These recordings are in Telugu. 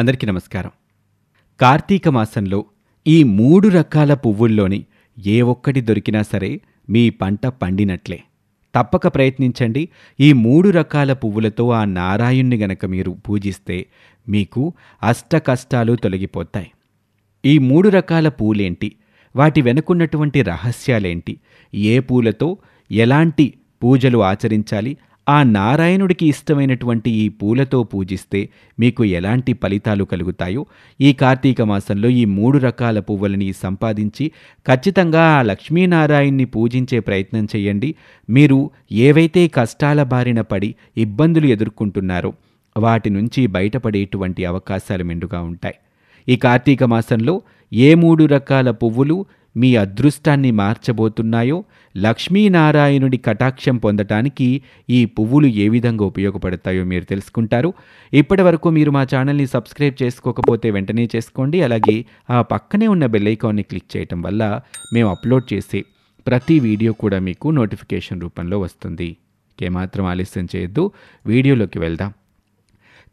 అందరికీ నమస్కారం కార్తీక మాసంలో ఈ మూడు రకాల పువ్వుల్లోని ఏ ఒక్కటి దొరికినా సరే మీ పంట పండినట్లే తప్పక ప్రయత్నించండి ఈ మూడు రకాల పువ్వులతో ఆ నారాయణ్ణి గనక మీరు పూజిస్తే మీకు అష్ట కష్టాలు తొలగిపోతాయి ఈ మూడు రకాల పూలేంటి వాటి వెనుకున్నటువంటి రహస్యాలేంటి ఏ పూలతో ఎలాంటి పూజలు ఆచరించాలి ఆ నారాయణుడికి ఇష్టమైనటువంటి ఈ పూలతో పూజిస్తే మీకు ఎలాంటి ఫలితాలు కలుగుతాయో ఈ కార్తీక మాసంలో ఈ మూడు రకాల పువ్వులని సంపాదించి ఖచ్చితంగా ఆ లక్ష్మీనారాయణ్ణి పూజించే ప్రయత్నం చేయండి మీరు ఏవైతే కష్టాల బారిన పడి ఇబ్బందులు ఎదుర్కొంటున్నారో వాటి నుంచి బయటపడేటువంటి అవకాశాలు మెండుగా ఉంటాయి ఈ కార్తీక మాసంలో ఏ మూడు రకాల పువ్వులు మీ అదృష్టాన్ని మార్చబోతున్నాయో లక్ష్మీనారాయణుడి కటాక్షం పొందటానికి ఈ పువ్వులు ఏ విధంగా ఉపయోగపడతాయో మీరు తెలుసుకుంటారు ఇప్పటి వరకు మీరు మా ఛానల్ని సబ్స్క్రైబ్ చేసుకోకపోతే వెంటనే చేసుకోండి అలాగే ఆ పక్కనే ఉన్న బెల్లైకాన్ని క్లిక్ చేయటం వల్ల మేము అప్లోడ్ చేసే ప్రతి వీడియో కూడా మీకు నోటిఫికేషన్ రూపంలో వస్తుంది ఏమాత్రం ఆలస్యం చేయొద్దు వీడియోలోకి వెళ్దాం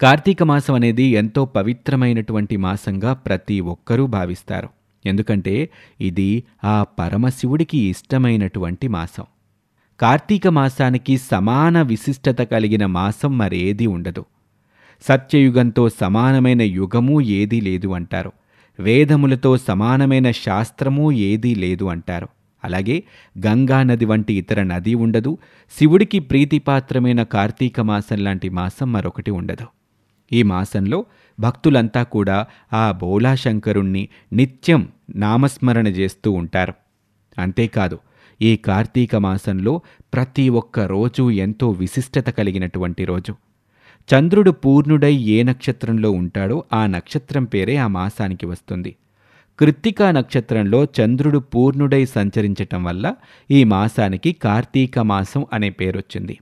కార్తీక మాసం అనేది ఎంతో పవిత్రమైనటువంటి మాసంగా ప్రతి ఒక్కరూ భావిస్తారు ఎందుకంటే ఇది ఆ పరమశివుడికి ఇష్టమైనటువంటి మాసం కార్తీక మాసానికి సమాన విశిష్టత కలిగిన మాసం మరేది ఉండదు సత్యయుగంతో సమానమైన యుగము ఏదీ లేదు అంటారు వేదములతో సమానమైన శాస్త్రము ఏదీ లేదు అంటారు అలాగే గంగా నది వంటి ఇతర నది ఉండదు శివుడికి ప్రీతిపాత్రమైన కార్తీక మాసం లాంటి మాసం మరొకటి ఉండదు ఈ మాసంలో భక్తులంతా కూడా ఆ బోలాశంకరుణ్ణి నిత్యం నామస్మరణ చేస్తూ ఉంటారు అంతేకాదు ఈ కార్తీక మాసంలో ప్రతి ఒక్క రోజు ఎంతో విశిష్టత కలిగినటువంటి రోజు చంద్రుడు పూర్ణుడై ఏ నక్షత్రంలో ఉంటాడో ఆ నక్షత్రం పేరే ఆ మాసానికి వస్తుంది కృత్తికా నక్షత్రంలో చంద్రుడు పూర్ణుడై సంచరించటం వల్ల ఈ మాసానికి కార్తీక మాసం అనే పేరొచ్చింది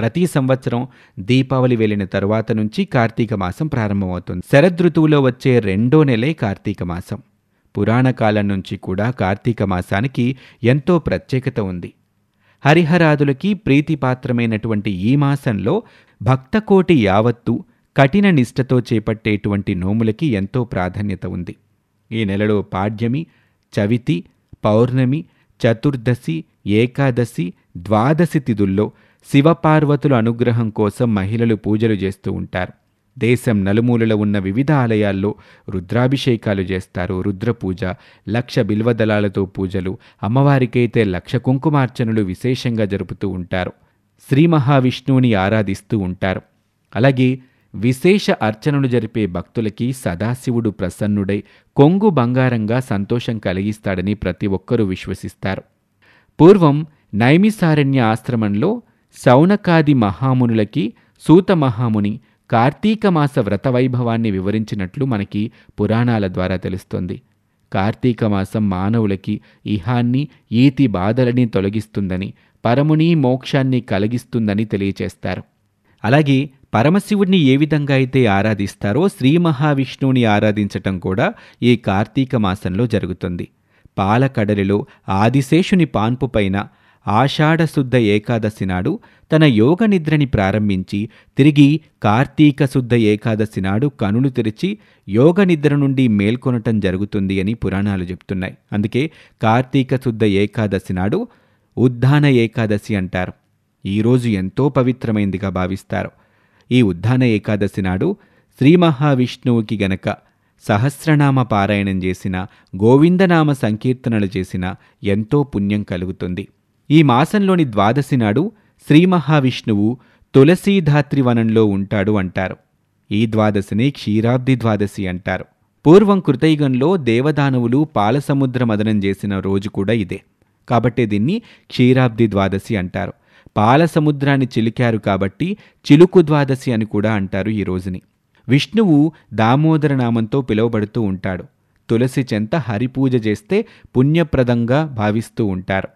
ప్రతి సంవత్సరం దీపావళి వెళ్ళిన తరువాత నుంచి కార్తీక మాసం ప్రారంభమవుతుంది శరదృతువులో వచ్చే రెండో నెలే కార్తీక మాసం పురాణ కాలం నుంచి కూడా కార్తీక మాసానికి ఎంతో ప్రత్యేకత ఉంది హరిహరాదులకి ప్రీతిపాత్రమైనటువంటి ఈ మాసంలో భక్తకోటి యావత్తు కఠిన నిష్టతో చేపట్టేటువంటి నోములకి ఎంతో ప్రాధాన్యత ఉంది ఈ నెలలో పాడ్యమి చవితి పౌర్ణమి చతుర్దశి ఏకాదశి ద్వాదశి తిథుల్లో శివపార్వతుల అనుగ్రహం కోసం మహిళలు పూజలు చేస్తూ ఉంటారు దేశం నలుమూలలో ఉన్న వివిధ ఆలయాల్లో రుద్రాభిషేకాలు చేస్తారు రుద్రపూజ లక్ష బిల్వదళాలతో పూజలు అమ్మవారికైతే లక్ష కుంకుమార్చనలు విశేషంగా జరుపుతూ ఉంటారు శ్రీ మహావిష్ణువుని ఆరాధిస్తూ ఉంటారు అలాగే విశేష అర్చనలు జరిపే భక్తులకి సదాశివుడు ప్రసన్నుడై కొంగు బంగారంగా సంతోషం కలిగిస్తాడని ప్రతి ఒక్కరూ విశ్వసిస్తారు పూర్వం నైమిసారణ్య ఆశ్రమంలో శౌనకాది మహామునులకి సూత మహాముని కార్తీక మాస వ్రత వైభవాన్ని వివరించినట్లు మనకి పురాణాల ద్వారా తెలుస్తుంది కార్తీక మాసం మానవులకి ఇహాన్ని ఈతి బాధలని తొలగిస్తుందని పరముని మోక్షాన్ని కలిగిస్తుందని తెలియచేస్తారు అలాగే పరమశివుడిని ఏ విధంగా అయితే ఆరాధిస్తారో శ్రీ మహావిష్ణువుని ఆరాధించటం కూడా ఈ కార్తీక మాసంలో జరుగుతుంది పాలకడలిలో ఆదిశేషుని పాన్పు పైన ఆషాఢశుద్ధ ఏకాదశి నాడు తన యోగ నిద్రని ప్రారంభించి తిరిగి కార్తీక శుద్ధ ఏకాదశి నాడు కనులు తెరిచి యోగ నిద్ర నుండి మేల్కొనటం జరుగుతుంది అని పురాణాలు చెప్తున్నాయి అందుకే కార్తీక శుద్ధ ఏకాదశి నాడు ఉద్ధాన ఏకాదశి అంటారు ఈరోజు ఎంతో పవిత్రమైందిగా భావిస్తారు ఈ ఉద్ధాన ఏకాదశి నాడు శ్రీ మహావిష్ణువుకి గనక సహస్రనామ పారాయణం చేసిన గోవిందనామ సంకీర్తనలు చేసిన ఎంతో పుణ్యం కలుగుతుంది ఈ మాసంలోని ద్వాదశి నాడు శ్రీ మహావిష్ణువు తులసీధాత్రి వనంలో ఉంటాడు అంటారు ఈ ద్వాదశిని క్షీరాబ్ది ద్వాదశి అంటారు పూర్వం కృతయుగంలో దేవదానవులు పాలసముద్ర మదనం చేసిన రోజు కూడా ఇదే కాబట్టి దీన్ని క్షీరాబ్ది ద్వాదశి అంటారు పాలసముద్రాన్ని చిలికారు కాబట్టి చిలుకు ద్వాదశి అని కూడా అంటారు ఈ రోజుని విష్ణువు దామోదర నామంతో పిలువబడుతూ ఉంటాడు తులసి చెంత హరిపూజ చేస్తే పుణ్యప్రదంగా భావిస్తూ ఉంటారు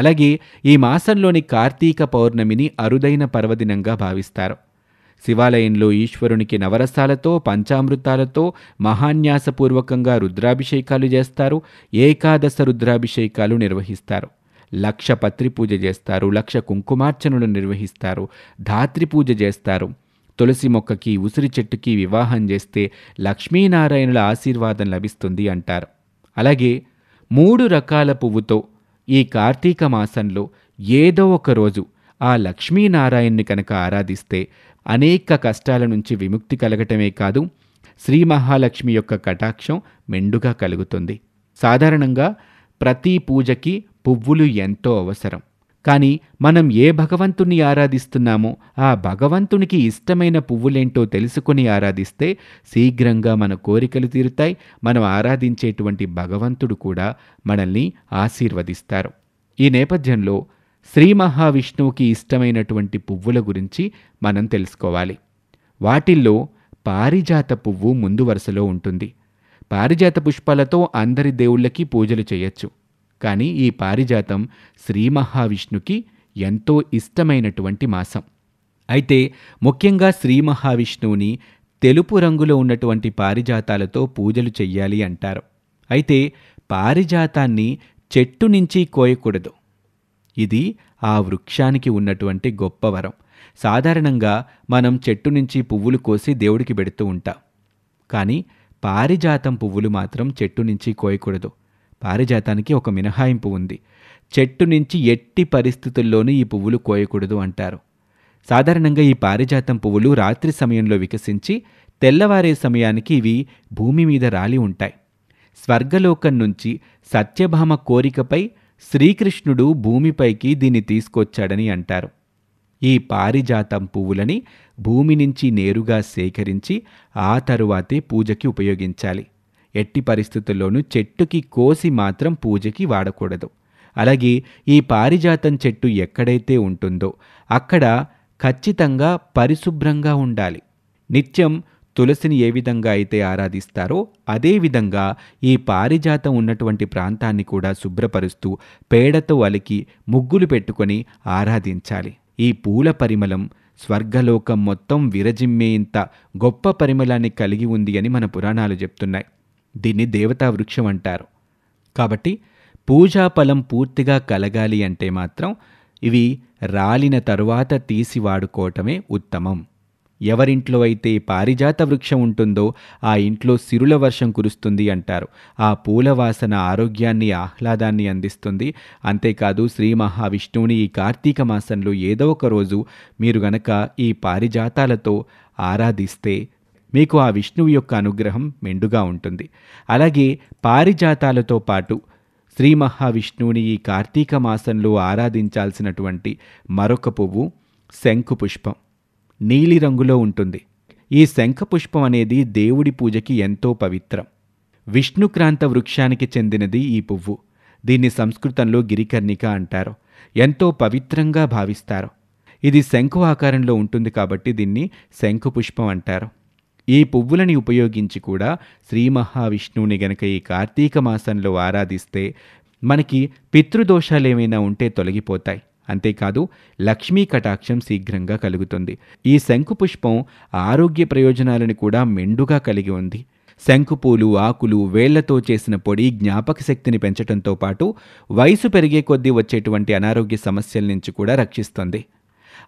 అలాగే ఈ మాసంలోని కార్తీక పౌర్ణమిని అరుదైన పర్వదినంగా భావిస్తారు శివాలయంలో ఈశ్వరునికి నవరసాలతో పంచామృతాలతో మహాన్యాసపూర్వకంగా రుద్రాభిషేకాలు చేస్తారు ఏకాదశ రుద్రాభిషేకాలు నిర్వహిస్తారు లక్ష పత్రి పూజ చేస్తారు లక్ష కుంకుమార్చనలు నిర్వహిస్తారు ధాత్రి పూజ చేస్తారు తులసి మొక్కకి ఉసిరి చెట్టుకి వివాహం చేస్తే లక్ష్మీనారాయణుల ఆశీర్వాదం లభిస్తుంది అంటారు అలాగే మూడు రకాల పువ్వుతో ఈ కార్తీక మాసంలో ఏదో ఒకరోజు ఆ లక్ష్మీనారాయణ్ణి కనుక ఆరాధిస్తే అనేక కష్టాల నుంచి విముక్తి కలగటమే కాదు శ్రీ మహాలక్ష్మి యొక్క కటాక్షం మెండుగా కలుగుతుంది సాధారణంగా ప్రతి పూజకి పువ్వులు ఎంతో అవసరం కానీ మనం ఏ భగవంతుణ్ణి ఆరాధిస్తున్నామో ఆ భగవంతునికి ఇష్టమైన పువ్వులేంటో తెలుసుకుని ఆరాధిస్తే శీఘ్రంగా మన కోరికలు తీరుతాయి మనం ఆరాధించేటువంటి భగవంతుడు కూడా మనల్ని ఆశీర్వదిస్తారు ఈ నేపథ్యంలో శ్రీ మహావిష్ణువుకి ఇష్టమైనటువంటి పువ్వుల గురించి మనం తెలుసుకోవాలి వాటిల్లో పారిజాత పువ్వు ముందు వరుసలో ఉంటుంది పారిజాత పుష్పాలతో అందరి దేవుళ్ళకి పూజలు చేయొచ్చు కానీ ఈ పారిజాతం శ్రీ మహావిష్ణుకి ఎంతో ఇష్టమైనటువంటి మాసం అయితే ముఖ్యంగా శ్రీ మహావిష్ణువుని తెలుపు రంగులో ఉన్నటువంటి పారిజాతాలతో పూజలు చెయ్యాలి అంటారు అయితే పారిజాతాన్ని చెట్టు నుంచి కోయకూడదు ఇది ఆ వృక్షానికి ఉన్నటువంటి గొప్ప వరం సాధారణంగా మనం చెట్టు నుంచి పువ్వులు కోసి దేవుడికి పెడుతూ ఉంటాం కానీ పారిజాతం పువ్వులు మాత్రం చెట్టు నుంచి కోయకూడదు పారిజాతానికి ఒక మినహాయింపు ఉంది చెట్టు నుంచి ఎట్టి పరిస్థితుల్లోనూ ఈ పువ్వులు కోయకూడదు అంటారు సాధారణంగా ఈ పారిజాతం పువ్వులు రాత్రి సమయంలో వికసించి తెల్లవారే సమయానికి ఇవి భూమి మీద రాలి ఉంటాయి స్వర్గలోకం నుంచి సత్యభామ కోరికపై శ్రీకృష్ణుడు భూమిపైకి దీన్ని తీసుకొచ్చాడని అంటారు ఈ పారిజాతం పువ్వులని భూమి నుంచి నేరుగా సేకరించి ఆ తరువాతే పూజకి ఉపయోగించాలి ఎట్టి పరిస్థితుల్లోనూ చెట్టుకి కోసి మాత్రం పూజకి వాడకూడదు అలాగే ఈ పారిజాతం చెట్టు ఎక్కడైతే ఉంటుందో అక్కడ ఖచ్చితంగా పరిశుభ్రంగా ఉండాలి నిత్యం తులసిని ఏ విధంగా అయితే ఆరాధిస్తారో అదేవిధంగా ఈ పారిజాతం ఉన్నటువంటి ప్రాంతాన్ని కూడా శుభ్రపరుస్తూ పేడతో అలికి ముగ్గులు పెట్టుకొని ఆరాధించాలి ఈ పూల పరిమళం స్వర్గలోకం మొత్తం విరజిమ్మేంత గొప్ప పరిమళాన్ని కలిగి ఉంది అని మన పురాణాలు చెప్తున్నాయి దీన్ని దేవతా వృక్షం అంటారు కాబట్టి పూజాఫలం పూర్తిగా కలగాలి అంటే మాత్రం ఇవి రాలిన తరువాత తీసి వాడుకోవటమే ఉత్తమం ఎవరింట్లో అయితే పారిజాత వృక్షం ఉంటుందో ఆ ఇంట్లో సిరుల వర్షం కురుస్తుంది అంటారు ఆ పూల వాసన ఆరోగ్యాన్ని ఆహ్లాదాన్ని అందిస్తుంది అంతేకాదు శ్రీ మహావిష్ణువుని ఈ కార్తీక మాసంలో ఏదో ఒక రోజు మీరు గనక ఈ పారిజాతాలతో ఆరాధిస్తే మీకు ఆ విష్ణువు యొక్క అనుగ్రహం మెండుగా ఉంటుంది అలాగే పారిజాతాలతో పాటు శ్రీ మహావిష్ణువుని ఈ కార్తీక మాసంలో ఆరాధించాల్సినటువంటి మరొక పువ్వు శంకు పుష్పం నీలిరంగులో ఉంటుంది ఈ శంఖపుష్పం అనేది దేవుడి పూజకి ఎంతో పవిత్రం విష్ణుక్రాంత వృక్షానికి చెందినది ఈ పువ్వు దీన్ని సంస్కృతంలో గిరికర్ణిక అంటారు ఎంతో పవిత్రంగా భావిస్తారు ఇది శంఖు ఆకారంలో ఉంటుంది కాబట్టి దీన్ని శంఖుపుష్పం పుష్పం అంటారు ఈ పువ్వులని ఉపయోగించి కూడా శ్రీ మహావిష్ణువుని గనక ఈ కార్తీక మాసంలో ఆరాధిస్తే మనకి పితృదోషాలు ఏమైనా ఉంటే తొలగిపోతాయి అంతేకాదు లక్ష్మీ కటాక్షం శీఘ్రంగా కలుగుతుంది ఈ శంకు పుష్పం ఆరోగ్య ప్రయోజనాలను కూడా మెండుగా కలిగి ఉంది శంకుపూలు ఆకులు వేళ్లతో చేసిన పొడి జ్ఞాపక శక్తిని పెంచడంతో పాటు వయసు పెరిగే కొద్దీ వచ్చేటువంటి అనారోగ్య సమస్యల నుంచి కూడా రక్షిస్తుంది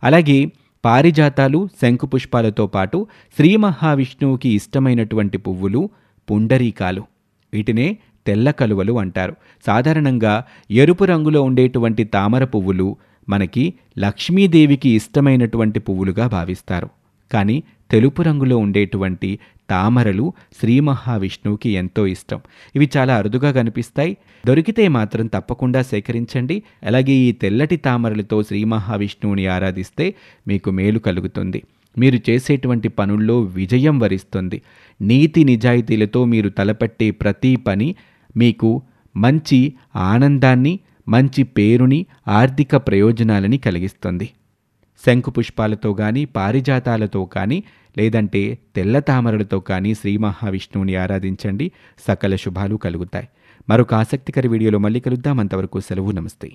అలాగే పారిజాతాలు శంకుపుష్పాలతో పాటు శ్రీ మహావిష్ణువుకి ఇష్టమైనటువంటి పువ్వులు పుండరీకాలు వీటినే తెల్ల కలువలు అంటారు సాధారణంగా ఎరుపు రంగులో ఉండేటువంటి తామర పువ్వులు మనకి లక్ష్మీదేవికి ఇష్టమైనటువంటి పువ్వులుగా భావిస్తారు కానీ తెలుపు రంగులో ఉండేటువంటి తామరలు శ్రీ మహావిష్ణువుకి ఎంతో ఇష్టం ఇవి చాలా అరుదుగా కనిపిస్తాయి దొరికితే మాత్రం తప్పకుండా సేకరించండి అలాగే ఈ తెల్లటి తామరలతో శ్రీ మహావిష్ణువుని ఆరాధిస్తే మీకు మేలు కలుగుతుంది మీరు చేసేటువంటి పనుల్లో విజయం వరిస్తుంది నీతి నిజాయితీలతో మీరు తలపెట్టే ప్రతి పని మీకు మంచి ఆనందాన్ని మంచి పేరుని ఆర్థిక ప్రయోజనాలని కలిగిస్తుంది శంకుపుష్పాలతో కానీ పారిజాతాలతో కానీ లేదంటే తెల్ల తామరలతో కానీ శ్రీ మహావిష్ణువుని ఆరాధించండి సకల శుభాలు కలుగుతాయి మరొక ఆసక్తికర వీడియోలో మళ్ళీ కలుద్దాం అంతవరకు సెలవు నమస్తే